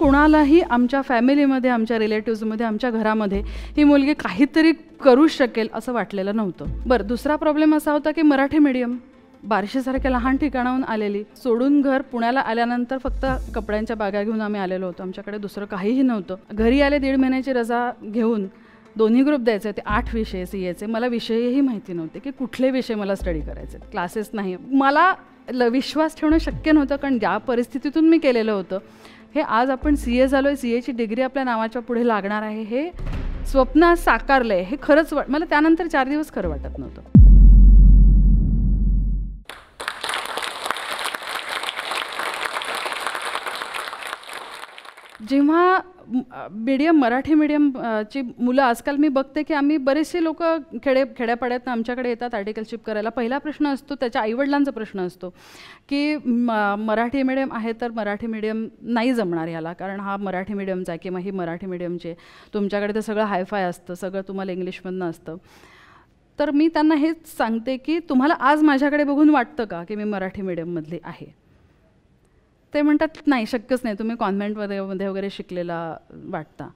कुणालाही आमच्या फॅमिलीमध्ये आमच्या रिलेटिव्हमध्ये आमच्या घरामध्ये ही मुलगी काहीतरी करू शकेल असं वाटलेलं नव्हतं बरं दुसरा प्रॉब्लेम असा होता की मराठी मीडियम बारशीसारख्या लहान ठिकाणाहून आलेली सोडून घर पुण्याला आल्यानंतर फक्त कपड्यांच्या बागा घेऊन आम्ही आलेलो होतो आमच्याकडे दुसरं काहीही नव्हतं घरी आले दीड महिन्याची रजा घेऊन दोन्ही ग्रुप द्यायचे ते आठ विषय सी एचे मला विषयही माहिती नव्हते की कुठले विषय मला स्टडी करायचे क्लासेस नाही मला ल विश्वास ठेवणं शक्य नव्हतं कारण ज्या परिस्थितीतून मी केलेलं होतं हे आज आपण सी ए झालो आहे सी एची डिग्री आपल्या नावाच्या पुढे लागणार आहे हे स्वप्न साकारलं आहे हे खरंच वाट मला त्यानंतर चार दिवस खरं वाटत नव्हतं जेव्हा मीडियम मराठी ची मुलं आजकाल मी बघते की आम्ही बरेचसे लोक खेडे खेड्यापाड्यातनं आमच्याकडे येतात आर्टिकलशिप करायला पहिला प्रश्न असतो त्याच्या आईवडिलांचा प्रश्न असतो की म मराठी मीडियम आहे तर मराठी मीडियम नाही जमणार याला कारण हा मराठी मीडियमचा आहे किंवा ही मराठी मीडियमची आहे तुमच्याकडे तर सगळं हायफाय असतं सगळं तुम्हाला इंग्लिशमधनं असतं तर मी त्यांना हेच सांगते की तुम्हाला आज माझ्याकडे बघून वाटतं का की मी मराठी मीडियममधली आहे ते म्हणतात नाही शक्यच नाही तुम्ही कॉन्व्हेंटमध्ये मध्ये वगैरे शिकलेला वाटता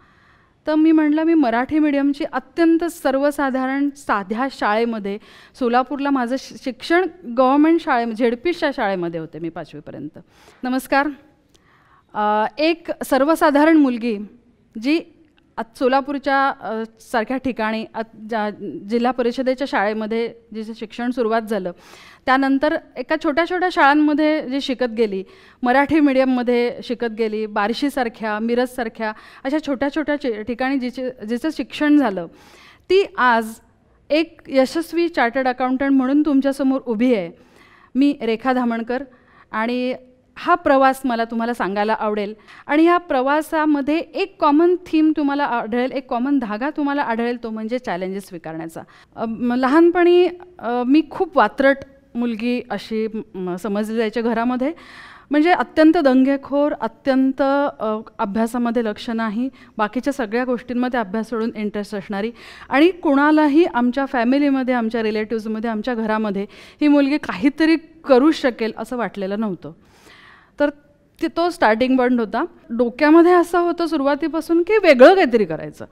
तर मी म्हटलं मी मराठी मिडियमची अत्यंत सर्वसाधारण साध्या शाळेमध्ये सोलापूरला माझं शिक्षण गव्हर्मेंट शाळे झेडपीच्या शाळेमध्ये होते मी पाचवीपर्यंत नमस्कार एक सर्वसाधारण मुलगी जी आज सोलापूरच्या सारख्या ठिकाणी ज्या जिल्हा परिषदेच्या शाळेमध्ये जिचं शिक्षण सुरुवात झालं त्यानंतर एका छोट्या छोट्या शाळांमध्ये जी शिकत गेली मराठी मिडियममध्ये शिकत गेली बारशीसारख्या मिरजसारख्या अशा छोट्या छोट्या ठिकाणी जिचे जिचं शिक्षण झालं ती आज एक यशस्वी चार्टर्ड अकाउंटंट म्हणून तुमच्यासमोर उभी आहे मी रेखा धामणकर आणि हा प्रवास मला तुम्हाला सांगायला आवडेल आणि ह्या प्रवासामध्ये एक कॉमन थीम तुम्हाला आढळेल एक कॉमन धागा तुम्हाला आढळेल तो म्हणजे चॅलेंजेस स्वीकारण्याचा लहानपणी मी खूप वात्रट मुलगी अशी समजली जायचे घरामध्ये म्हणजे अत्यंत दंगेखोर अत्यंत अभ्यासामध्ये लक्ष नाही बाकीच्या सगळ्या गोष्टींमध्ये अभ्यास सोडून इंटरेस्ट असणारी आणि कुणालाही आमच्या फॅमिलीमध्ये आमच्या रिलेटिव्हजमध्ये आमच्या घरामध्ये ही मुलगी काहीतरी करू शकेल असं वाटलेलं नव्हतं तर ते तो स्टार्टिंग बंड होता डोक्यामध्ये असं होतं सुरुवातीपासून की वेगळं काहीतरी करायचं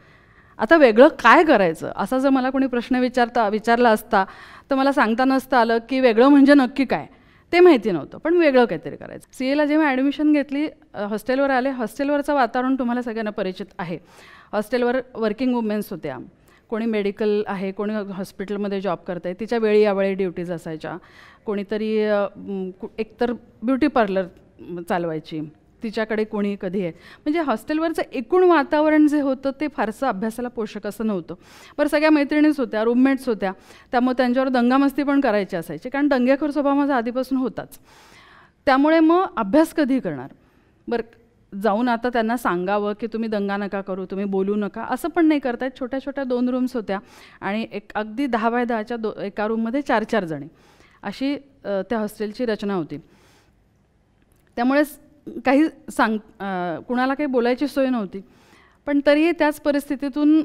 आता वेगळं काय करायचं असा जर मला कोणी प्रश्न विचारता विचारला असता तर मला सांगता नसतं आलं की वेगळं म्हणजे नक्की काय ते माहिती नव्हतं पण वेगळं काहीतरी करायचं सी एला जेव्हा ॲडमिशन घेतली हॉस्टेलवर आले हॉस्टेलवरचं वातावरण तुम्हाला सगळ्यांना परिचित आहे हॉस्टेलवर वर्किंग वुमेन्स होत्या कोणी मेडिकल आहे कोणी हॉस्पिटलमध्ये जॉब करत आहे तिच्या वेळी यावेळी ड्युटीज असायच्या कोणीतरी एकतर ब्युटी पार्लर चालवायची तिच्याकडे कोणी कधी आहे म्हणजे हॉस्टेलवरचं एकूण वातावरण जे होतं ते फारसं अभ्यासाला पोषक असं नव्हतं बरं सगळ्या मैत्रिणीच होत्या रूममेट्स होत्या त्यामुळे त्यांच्यावर दंगामस्ती पण करायची असायची कारण दंगेखोर स्वभाव माझा आधीपासून होताच त्यामुळे मग अभ्यास कधी करणार बरं जाऊन आता त्यांना सांगावं की तुम्ही दंगा नका करू तुम्ही बोलू नका असं पण नाही करतायत छोट्या छोट्या दोन रूम्स होत्या आणि एक अगदी दहा बाय दहाच्या दो एका रूममध्ये चार चार जणी अशी त्या हॉस्टेलची रचना होती त्यामुळे काही सांग कुणाला काही बोलायची सोय नव्हती पण तरीही त्याच परिस्थितीतून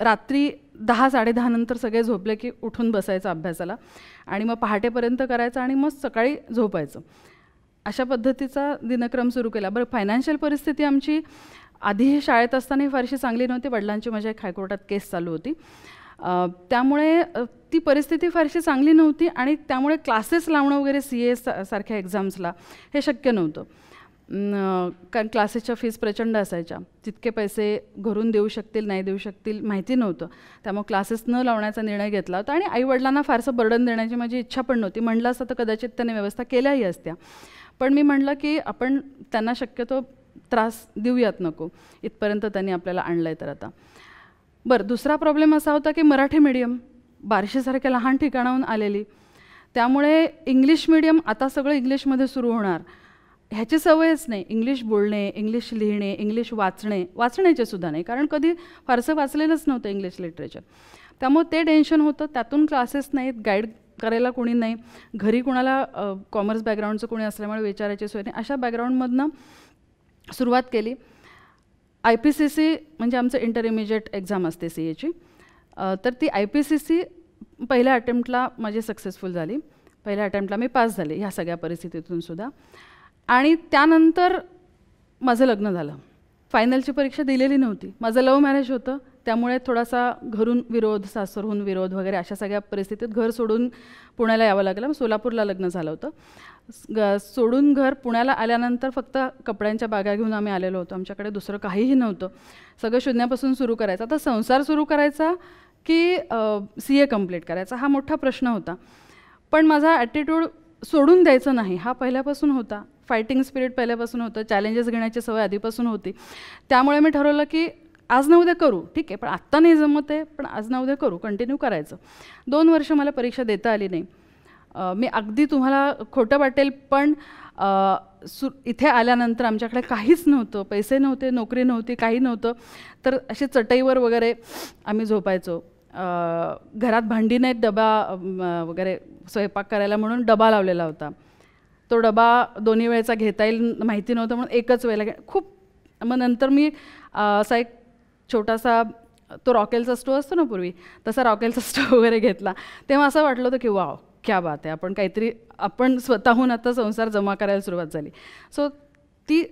रात्री दहा साडेदहानंतर नंतर सगळे झोपले की उठून बसायचं अभ्यासाला आणि मग पहाटेपर्यंत करायचं आणि मग सकाळी झोपायचं अशा पद्धतीचा दिनक्रम सुरू केला बरं फायनान्शियल परिस्थिती आमची आधीही शाळेत असतानाही फारशी चांगली नव्हती वडिलांची माझ्या एक हायकोर्टात केस चालू होती त्यामुळे ती परिस्थिती फारशी चांगली नव्हती आणि त्यामुळे क्लासेस लावणं वगैरे सी ए सा सारख्या एक्झाम्सला हे शक्य नव्हतं कारण क्लासेसच्या फीज प्रचंड असायच्या तितके पैसे घरून देऊ शकतील नाही देऊ शकतील माहिती नव्हतं त्यामुळे क्लासेस न लावण्याचा निर्णय घेतला होता आणि आईवडिलांना फारसं बर्डन देण्याची माझी इच्छा पण नव्हती म्हटलं असं तर कदाचित त्याने व्यवस्था केल्याही असत्या पण मी म्हटलं की आपण त्यांना शक्यतो त्रास देऊयात नको इथपर्यंत त्यांनी आपल्याला आणलं आहे तर आता बरं दुसरा प्रॉब्लेम असा होता की मराठी मिडियम बारशेसारख्या लहान ठिकाणाहून आलेली त्यामुळे इंग्लिश मिडियम आता सगळं इंग्लिशमध्ये सुरू होणार ह्याची सवयच नाही इंग्लिश बोलणे इंग्लिश लिहिणे इंग्लिश वाचणे वाचण्याचे सुद्धा नाही कारण कधी फारसं वाचलेलंच नव्हतं इंग्लिश लिटरेचर त्यामुळे ते टेन्शन होतं त्यातून क्लासेस नाहीत गाईड करायला कोणी नाही घरी कोणाला कॉमर्स बॅकग्राऊंडचं कोणी असल्यामुळे विचारायची सोय नाही अशा बॅकग्राऊंडमधनं सुरुवात केली आय पी सी सी म्हणजे आमचं इमिजिएट एक्झाम असते सी एची तर ती आय पी सी सी पहिल्या अटेम्प्टला माझी सक्सेसफुल झाली पहिल्या अटेम्प्टला मी पास झाले ह्या सगळ्या परिस्थितीतून सुद्धा आणि त्यानंतर माझं लग्न झालं फायनलची परीक्षा दिलेली नव्हती माझं लव्ह मॅरेज होतं त्यामुळे थोडासा घरून विरोध सासरहून विरोध वगैरे अशा सगळ्या परिस्थितीत घर सोडून पुण्याला यावं लागलं सोलापूरला लग्न झालं होतं ग सोडून घर पुण्याला आल्यानंतर फक्त कपड्यांच्या बागा घेऊन आम्ही आलेलो होतो आमच्याकडे दुसरं काहीही नव्हतं सगळं शून्यापासून सुरू करायचं आता संसार सुरू करायचा की सी ए कम्प्लीट करायचा हा मोठा प्रश्न होता पण माझा ॲटिट्यूड सोडून द्यायचं नाही हा पहिल्यापासून होता फायटिंग स्पिरिट पहिल्यापासून होतं चॅलेंजेस घेण्याची सवय आधीपासून होती त्यामुळे मी ठरवलं की आज ना उद्या करू ठीक आहे पण आत्ता नाही जमत आहे पण आज ना उद्या करू कंटिन्यू करायचं दोन वर्ष मला परीक्षा देता आली नाही मी अगदी तुम्हाला खोटं वाटेल पण सु इथे आल्यानंतर आमच्याकडे काहीच नव्हतं पैसे नव्हते नोकरी नव्हती काही नव्हतं तर असे चटईवर वगैरे आम्ही झोपायचो घरात भांडी नाहीत डबा वगैरे स्वयंपाक करायला म्हणून डबा लावलेला होता तो डबा दोन्ही वेळेचा घेता येईल माहिती नव्हतं म्हणून एकच वेळेला खूप मग नंतर मी असा एक छोटासा तो रॉकेलचा स्टो असतो ना पूर्वी तसा रॉकेलचा स्टो वगैरे घेतला तेव्हा असं वाटलं होतं की वाव क्या बात आहे आपण काहीतरी आपण स्वतःहून आता संसार जमा करायला सुरुवात झाली सो ती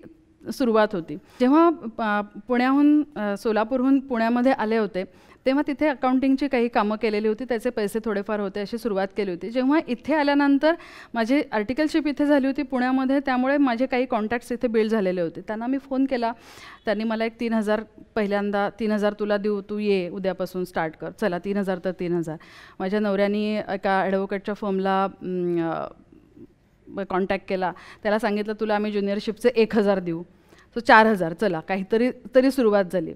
सुरुवात होती जेव्हा पुण्याहून सोलापूरहून पुण्यामध्ये आले होते तेव्हा तिथे अकाउंटिंगची काही कामं केलेली होती त्याचे पैसे थोडेफार होते अशी सुरुवात केली होती जेव्हा इथे आल्यानंतर माझी आर्टिकलशिप इथे झाली होती पुण्यामध्ये त्यामुळे माझे काही कॉन्टॅक्ट्स इथे बिल्ड झालेले होते त्यांना मी फोन केला त्यांनी मला एक तीन हजार पहिल्यांदा तीन हजार तुला देऊ तू ये उद्यापासून स्टार्ट कर चला तीन हजार तर तीन हजार माझ्या नवऱ्यानी एका ॲडव्होकेटच्या फर्मला कॉन्टॅक्ट केला त्याला सांगितलं तुला आम्ही ज्युनियरशिपचे एक हजार देऊ सो चार हजार चला काहीतरी तरी सुरुवात झाली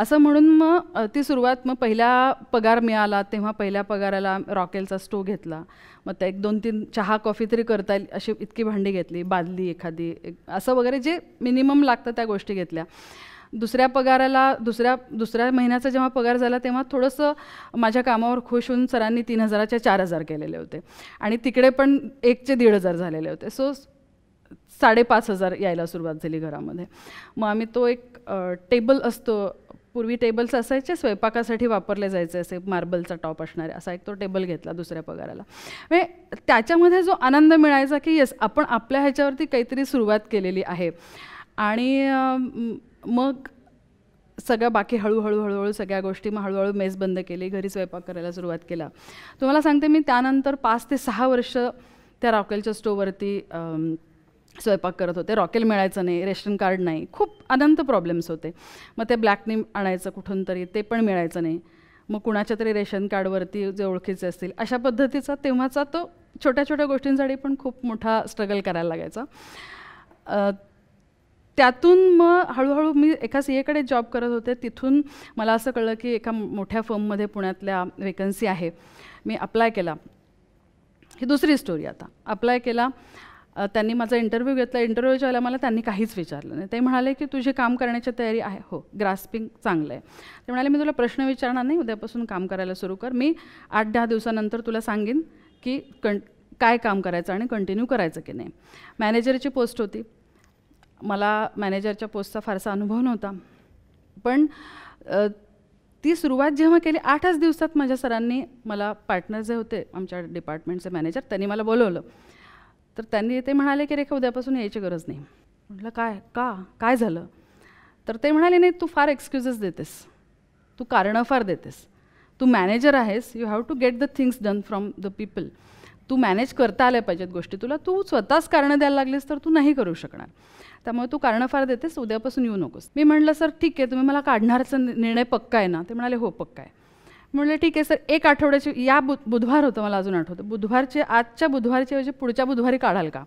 असं म्हणून मग ती सुरुवात मग पहिला पगार मिळाला तेव्हा पहिल्या पगाराला रॉकेलचा स्टो घेतला मग त्या एक दोन तीन चहा कॉफी तरी करता येईल अशी इतकी भांडी घेतली बादली एखादी एक असं वगैरे जे मिनिमम लागतं त्या गोष्टी घेतल्या दुसऱ्या पगाराला दुसऱ्या दुसऱ्या महिन्याचा जेव्हा पगार झाला तेव्हा थोडंसं माझ्या कामावर खुश होऊन सरांनी तीन हजाराचे चार हजार केलेले होते आणि तिकडे पण एकचे दीड हजार झालेले होते सो साडेपाच हजार यायला सुरुवात झाली घरामध्ये मग आम्ही तो एक टेबल असतो पूर्वी टेबल्स असायचे स्वयंपाकासाठी वापरले जायचे असे मार्बलचा टॉप असणारे असा एक तो टेबल घेतला दुसऱ्या पगाराला म्हणजे त्याच्यामध्ये जो आनंद मिळायचा की येस आपण आपल्या ह्याच्यावरती काहीतरी सुरुवात केलेली आहे आणि मग सगळ्या बाकी हळूहळू हळूहळू सगळ्या गोष्टी मग हळूहळू मेस बंद केली घरी स्वयंपाक करायला सुरुवात केला तुम्हाला सांगते मी त्यानंतर पाच ते सहा वर्ष त्या रॉकेलच्या स्टोवरती स्वयंपाक करत होते रॉकेल मिळायचं नाही रेशन कार्ड नाही खूप अनंत प्रॉब्लेम्स होते मग ते नेम आणायचं कुठून तरी ते पण मिळायचं नाही मग कुणाच्या तरी रेशन कार्डवरती जे ओळखीचे असतील अशा पद्धतीचा तेव्हाचा तो छोट्या छोट्या गोष्टींसाठी पण खूप मोठा स्ट्रगल करायला लागायचा त्यातून मग हळूहळू मी एका सी एकडे जॉब करत होते तिथून मला असं कळलं की एका मोठ्या फर्ममध्ये पुण्यातल्या वेकन्सी आहे मी अप्लाय केला ही दुसरी स्टोरी आता अप्लाय केला त्यांनी माझा इंटरव्ह्यू घेतला इंटरव्ह्यूच्या वेळेला मला त्यांनी काहीच विचारलं नाही ते म्हणाले की तुझे काम करण्याची तयारी आहे हो ग्रास्पिंग चांगलं आहे ते म्हणाले मी तुला प्रश्न विचारणार नाही उद्यापासून काम करायला सुरू कर मी आठ दहा दिवसानंतर तुला सांगेन की कं काय काम करायचं आणि कंटिन्यू करायचं की नाही मॅनेजरची पोस्ट होती मला मॅनेजरच्या पोस्टचा फारसा अनुभव नव्हता पण ती सुरुवात जेव्हा केली आठच दिवसात माझ्या सरांनी मला पार्टनर जे होते आमच्या डिपार्टमेंटचे मॅनेजर त्यांनी मला बोलवलं तर त्यांनी ते म्हणाले की रेखा उद्यापासून यायची गरज नाही म्हटलं काय का काय झालं तर ते म्हणाले नाही तू फार एक्सक्युजेस देतेस तू कारणं फार देतेस तू मॅनेजर आहेस you have to get the things done from the people तू मॅनेज करता आल्या पाहिजेत गोष्टी तुला तू स्वतःच कारणं द्यायला लागलीस तर तू नाही करू शकणार त्यामुळे तू कारणं फार देतेस उद्यापासून येऊ नकोस मी म्हटलं सर ठीक आहे तुम्ही मला काढणारचा निर्णय पक्का आहे ना ते म्हणाले हो पक्का आहे म्हणलं ठीक आहे सर एक आठवड्याची या बु बुधवार होतं मला अजून आठवतं बुधवारचे आजच्या बुधवारच्या ऐवजी पुढच्या बुधवारी काढाल का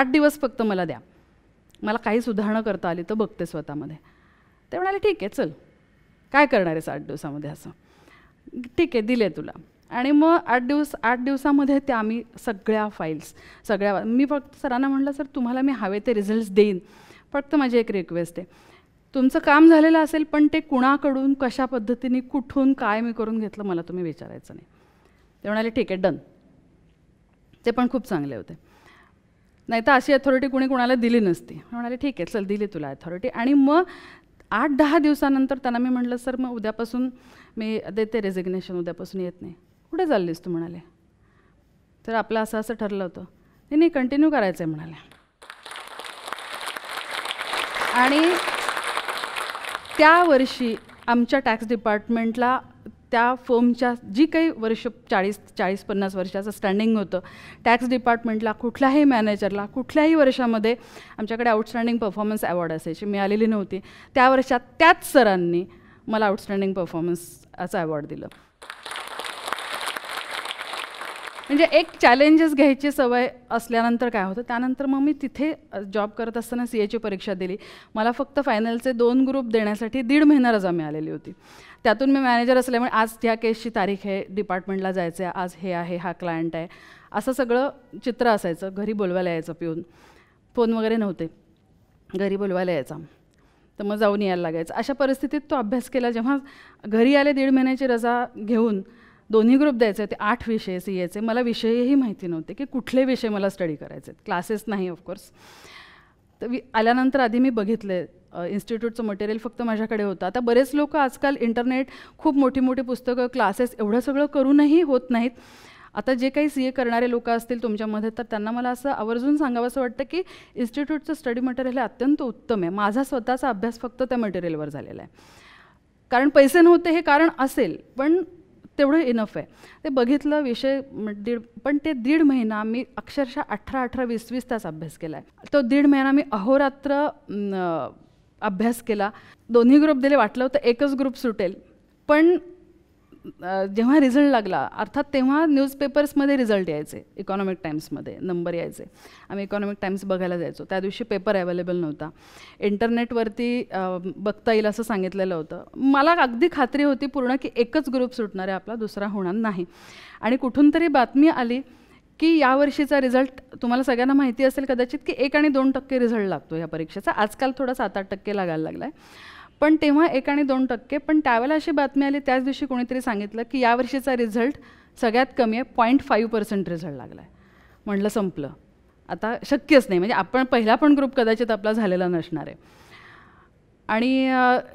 आठ दिवस फक्त मला द्या मला काही सुधारणा करता आली तर बघते स्वतःमध्ये ते म्हणाले ठीक आहे चल काय करणार आहेस आठ दिवसामध्ये असं ठीक आहे दिले तुला आणि मग आठ दिवस आठ दिवसामध्ये त्या आम्ही सगळ्या फाईल्स सगळ्या मी फक्त सरांना म्हटलं सर तुम्हाला मी हवे ते रिझल्ट्स देईन फक्त माझी एक रिक्वेस्ट आहे तुमचं काम झालेलं असेल पण ते कुणाकडून कशा पद्धतीने कुठून काय मी करून घेतलं मला तुम्ही विचारायचं नाही ते म्हणाले ठीक आहे डन ते पण खूप चांगले होते नाही तर अशी अथॉरिटी कुणी कुणाला दिली नसती म्हणाले ठीक आहे चल दिली तुला अथॉरिटी आणि मग आठ दहा दिवसानंतर त्यांना मी म्हटलं सर मग उद्यापासून मी देते रेझिग्नेशन उद्यापासून येत नाही कुठे चाललीस तू म्हणाले तर आपलं असं असं ठरलं होतं नाही नाही कंटिन्यू करायचं आहे म्हणाले आणि त्या वर्षी आमच्या टॅक्स डिपार्टमेंटला त्या फर्मच्या जी काही वर्ष चाळीस चाळीस पन्नास वर्षाचं स्टँडिंग होतं टॅक्स डिपार्टमेंटला कुठल्याही मॅनेजरला कुठल्याही वर्षामध्ये आमच्याकडे आउटस्टँडिंग परफॉर्मन्स अवॉर्ड असायची मिळालेली नव्हती त्या वर्षात त्याच सरांनी मला आउटस्टँडिंग परफॉर्मन्स असा अवॉर्ड दिलं म्हणजे एक चॅलेंजेस घ्यायची सवय असल्यानंतर काय होतं त्यानंतर मग मी तिथे जॉब करत असताना सी एची परीक्षा दिली मला फक्त फायनलचे दोन ग्रुप देण्यासाठी दीड महिना रजा मिळालेली होती त्यातून मी मॅनेजर असल्यामुळे आज त्या केसची तारीख आहे डिपार्टमेंटला जायचं आहे आज हे आहे हा क्लायंट आहे असं सगळं चित्र असायचं घरी बोलवायला यायचं पिऊन फोन वगैरे नव्हते घरी बोलवायला यायचा तर मग जाऊन यायला लागायचं अशा परिस्थितीत तो अभ्यास केला जेव्हा घरी आले दीड महिन्याची रजा घेऊन दोन्ही ग्रुप द्यायचे ते आठ विषय सी एचे मला विषयही माहिती नव्हते की कुठले विषय मला स्टडी करायचे आहेत क्लासेस नाही ऑफकोर्स तर वि आल्यानंतर आधी मी बघितले इन्स्टिट्यूटचं मटेरियल फक्त माझ्याकडे होतं आता बरेच लोक आजकाल इंटरनेट खूप मोठी मोठी पुस्तकं क्लासेस एवढं सगळं करूनही होत नाहीत आता जे काही सी ए करणारे लोक असतील तुमच्यामध्ये तर त्यांना मला असं आवर्जून सांगावं असं वाटतं की इन्स्टिट्यूटचं स्टडी मटेरियल हे अत्यंत उत्तम आहे माझा स्वतःचा अभ्यास फक्त त्या मटेरियलवर झालेला आहे कारण पैसे नव्हते हे कारण असेल पण तेवढं इनफ आहे ते बघितलं विषय दीड पण ते दीड महिना मी अक्षरशः अठरा अठरा वीस वीस तास अभ्यास केला आहे तो दीड महिना मी अहोरात्र अभ्यास केला दोन्ही ग्रुप दिले वाटलं होतं एकच ग्रुप सुटेल पण जेव्हा रिझल्ट लागला अर्थात तेव्हा न्यूजपेपर्समध्ये रिझल्ट यायचे इकॉनॉमिक टाईम्समध्ये नंबर यायचे आम्ही इकॉनॉमिक टाईम्स बघायला जायचो त्या दिवशी पेपर अवेलेबल नव्हता इंटरनेटवरती बघता येईल असं सांगितलेलं होतं मला अगदी खात्री होती पूर्ण की एकच ग्रुप सुटणार आहे आपला दुसरा होणार नाही आणि कुठून तरी बातमी आली की यावर्षीचा रिझल्ट तुम्हाला सगळ्यांना माहिती असेल कदाचित की एक आणि दोन टक्के रिझल्ट लागतो या परीक्षेचा आजकाल थोडा सात आठ टक्के लागायला लागला आहे पण तेव्हा एक आणि दोन टक्के पण त्यावेळेला अशी बातमी आली त्याच दिवशी कोणीतरी सांगितलं की यावर्षीचा रिझल्ट सगळ्यात कमी आहे पॉईंट फाईव्ह पर्सेंट रिझल्ट लागला आहे म्हटलं संपलं आता शक्यच नाही म्हणजे आपण पहिला पण ग्रुप कदाचित आपला झालेला नसणार आहे आणि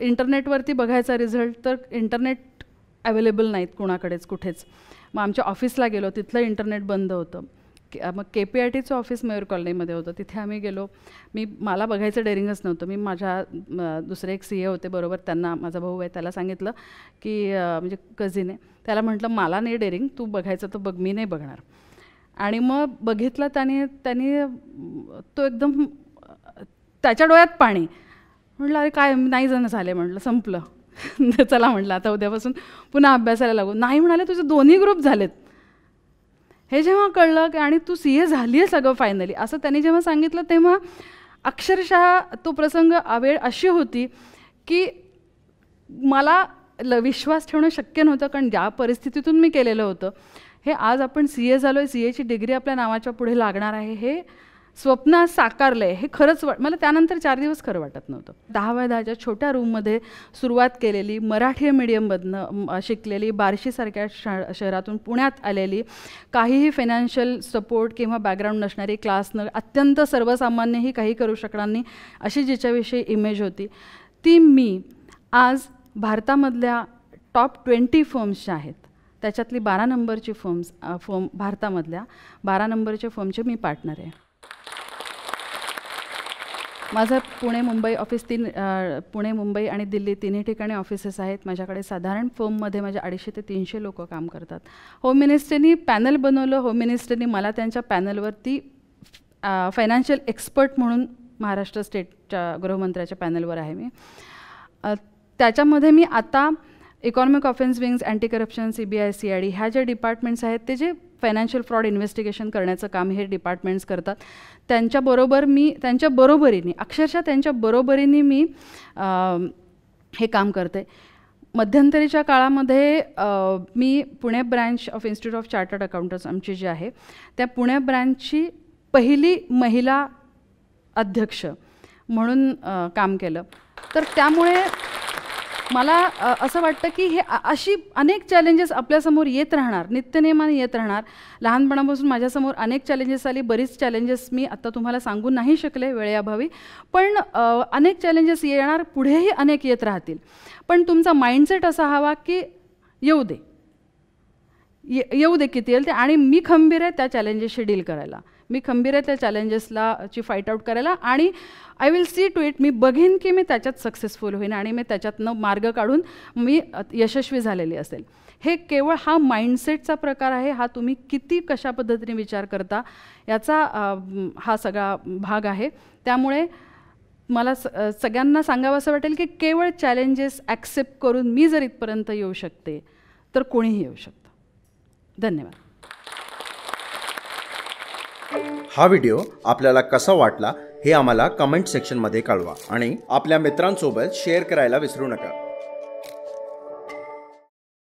इंटरनेटवरती बघायचा रिझल्ट तर इंटरनेट अवेलेबल नाहीत कुणाकडेच कुठेच मग आमच्या ऑफिसला गेलो तिथलं इंटरनेट बंद होतं मग के पी आर टीचं ऑफिस मयूर कॉलनीमध्ये होतं तिथे आम्ही गेलो मी मला बघायचं डेरिंगच नव्हतं मी माझ्या दुसरे एक सी ए e होते बरोबर त्यांना माझा भाऊ आहे त्याला सांगितलं की म्हणजे कझिन आहे त्याला म्हटलं मला नाही डेअरिंग तू बघायचं तर बघ मी नाही बघणार आणि मग बघितलं त्याने त्याने तो एकदम त्याच्या डोळ्यात पाणी म्हटलं अरे काय नाही जण झाले म्हटलं संपलं चला म्हटलं आता उद्यापासून पुन्हा अभ्यासाला लागू नाही म्हणाले तुझे दोन्ही ग्रुप झालेत हे जेव्हा कळलं की आणि तू सी ए झाली आहे सगळं फायनली असं त्यांनी जेव्हा सांगितलं तेव्हा अक्षरशः तो प्रसंग वेळ अशी होती की मला ल विश्वास ठेवणं शक्य नव्हतं कारण ज्या परिस्थितीतून मी केलेलं होतं हे आज आपण सी ए झालो आहे सी एची डिग्री आपल्या नावाच्या पुढे लागणार आहे हे स्वप्न साकारलं आहे हे खरंच वाट मला त्यानंतर चार दिवस खरं वाटत नव्हतं दहा बाय दहाच्या छोट्या रूममध्ये सुरुवात केलेली मराठी मीडियममधनं शिकलेली बार्शीसारख्या शा शहरातून पुण्यात आलेली काहीही फायनान्शियल सपोर्ट किंवा बॅकग्राऊंड नसणारी क्लास न अत्यंत सर्वसामान्यही काही करू शकणार नाही अशी जिच्याविषयी इमेज होती ती मी आज भारतामधल्या टॉप ट्वेंटी फर्म्सच्या आहेत त्याच्यातली बारा नंबरची फर्म्स फर्म भारतामधल्या बारा नंबरच्या फर्मचे मी पार्टनर आहे माझं पुणे मुंबई ऑफिस तीन पुणे मुंबई आणि दिल्ली तिन्ही ठिकाणी ऑफिसेस आहेत माझ्याकडे साधारण फर्ममध्ये माझ्या अडीचशे ते तीनशे लोक काम करतात होम मिनिस्टरनी पॅनल बनवलं होम मिनिस्टरनी मला त्यांच्या पॅनलवरती फायनान्शियल एक्सपर्ट म्हणून महाराष्ट्र स्टेटच्या गृहमंत्र्याच्या पॅनलवर आहे मी त्याच्यामध्ये मी आता economic offence wings anti corruption C B I C I D ह्या ज्या डिपार्टमेंट्स आहेत ते जे फायनान्शियल फ्रॉड इन्व्हेस्टिगेशन करण्याचं काम हे डिपार्टमेंट्स करतात त्यांच्याबरोबर मी त्यांच्या बरोबरीने अक्षरशः त्यांच्या बरोबरीने मी हे काम करते मध्यंतरीच्या काळामध्ये मी Pune branch of institute of chartered accountants आमची जी आहे त्या पुणे ब्रँचची पहिली महिला अध्यक्ष म्हणून काम केलं तर त्यामुळे मला असं वाटतं की हे अशी अनेक चॅलेंजेस आपल्यासमोर येत राहणार नित्यनेमाने येत राहणार लहानपणापासून माझ्यासमोर अनेक चॅलेंजेस आली बरीच चॅलेंजेस मी आत्ता तुम्हाला सांगू नाही शकले वेळेअभावी पण अनेक चॅलेंजेस येणार पुढेही अनेक येत राहतील पण तुमचा माइंडसेट असा हवा की येऊ दे येऊ दे किती येईल ते आणि मी खंबीर आहे त्या चॅलेंजेसशी डील करायला मी खंबीर आहे त्या चॅलेंजेसला ची फाईट आऊट करायला आणि I will see to it मी बघेन की मी त्याच्यात सक्सेसफुल होईन आणि मी त्याच्यातनं मार्ग काढून मी यशस्वी झालेली असेल हे केवळ हा माइंडसेटचा प्रकार आहे हा तुम्ही किती कशा पद्धतीने विचार करता याचा हा सगळा भाग आहे त्यामुळे मला स सगळ्यांना सांगावं असं वाटेल की केवळ चॅलेंजेस ॲक्सेप्ट करून मी जर इथपर्यंत येऊ शकते तर कोणीही येऊ शकतं धन्यवाद हा व्हिडिओ आपल्याला कसा वाटला हे आम्हाला कमेंट सेक्शनमध्ये कळवा आणि आपल्या मित्रांसोबत शेअर करायला विसरू नका